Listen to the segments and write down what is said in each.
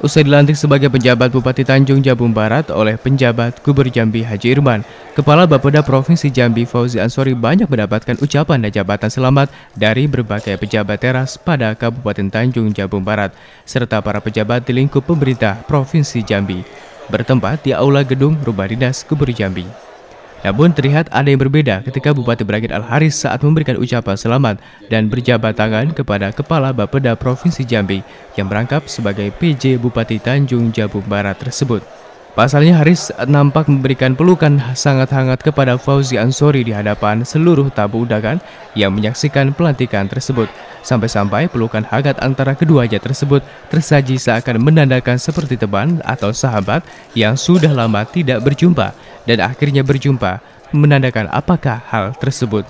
usai dilantik sebagai pejabat Bupati Tanjung Jabung Barat oleh penjabat Gubernur Jambi Haji Irman. Kepala Bapeda Provinsi Jambi Fauzi Ansori banyak mendapatkan ucapan dan jabatan selamat dari berbagai pejabat teras pada Kabupaten Tanjung Jabung Barat, serta para pejabat di lingkup pemerintah Provinsi Jambi, bertempat di Aula Gedung Rumah Dinas Gubernur Jambi. Namun terlihat ada yang berbeda ketika Bupati Berakit Al-Haris saat memberikan ucapan selamat dan berjabat tangan kepada Kepala Bapeda Provinsi Jambi yang merangkap sebagai PJ Bupati Tanjung Jabung Barat tersebut. Pasalnya Haris nampak memberikan pelukan sangat hangat kepada Fauzi Ansori di hadapan seluruh tabu undangan yang menyaksikan pelantikan tersebut. Sampai-sampai pelukan hangat antara keduanya tersebut tersaji seakan menandakan seperti teban atau sahabat yang sudah lama tidak berjumpa dan akhirnya berjumpa, menandakan apakah hal tersebut.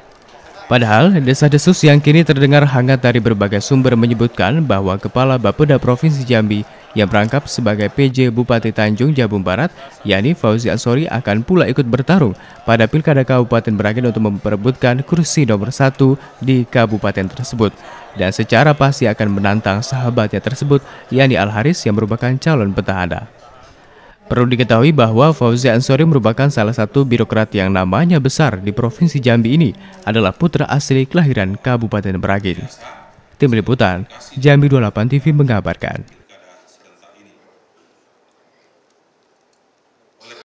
Padahal, desa-desus yang kini terdengar hangat dari berbagai sumber menyebutkan bahwa Kepala Bapeda Provinsi Jambi yang merangkap sebagai PJ Bupati Tanjung Jabung Barat, yakni Fauzi Ansori akan pula ikut bertarung pada Pilkada Kabupaten Merangin untuk memperebutkan kursi nomor satu di kabupaten tersebut. Dan secara pasti akan menantang sahabatnya tersebut, yakni Al-Haris yang merupakan calon petahana. Perlu diketahui bahwa Fauzi Ansori merupakan salah satu birokrat yang namanya besar di Provinsi Jambi ini adalah putra asli kelahiran Kabupaten Beragin. Tim Liputan, Jambi 28 TV mengabarkan.